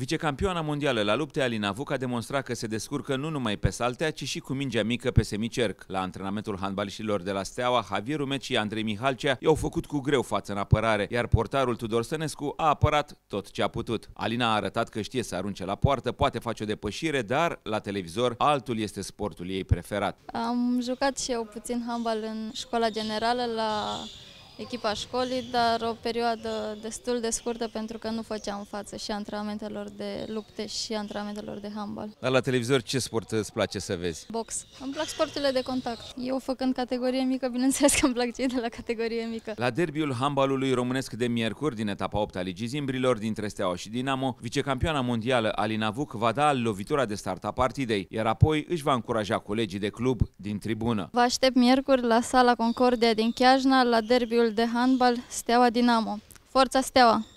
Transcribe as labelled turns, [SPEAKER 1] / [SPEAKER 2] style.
[SPEAKER 1] Vicecampioana mondială la lupte Alina Vuc a demonstrat că se descurcă nu numai pe saltea, ci și cu mingea mică pe semicerc. La antrenamentul handbalișilor de la Steaua, Javier Rumeci și Andrei Mihalcea i-au făcut cu greu față în apărare, iar portarul Tudor Sănescu a apărat tot ce a putut. Alina a arătat că știe să arunce la poartă, poate face o depășire, dar la televizor altul este sportul ei preferat.
[SPEAKER 2] Am jucat și eu puțin handbal în școala generală la echipa școlii, dar o perioadă destul de scurtă pentru că nu făceam față și antrenamentelor de lupte și antrenamentelor de handbal.
[SPEAKER 3] Dar la televizor ce sport îți place să vezi?
[SPEAKER 2] Box. Îmi plac sporturile de contact. Eu făcând categorie mică, bineînțeles că îmi plac cei de la categorie mică.
[SPEAKER 3] La derbiul
[SPEAKER 1] handbalului românesc de miercuri din etapa 8 a Ligii Zimbrilor dintre Steaua și Dinamo, vicecampioana mondială Alina Vuc va da lovitura de start a partidei, iar apoi își va încuraja colegii de club din tribună.
[SPEAKER 2] Vă aștept miercuri la sala Concordia din Chiajna la derbiul partidul de handbal Steaua Dinamo. Forța Steaua!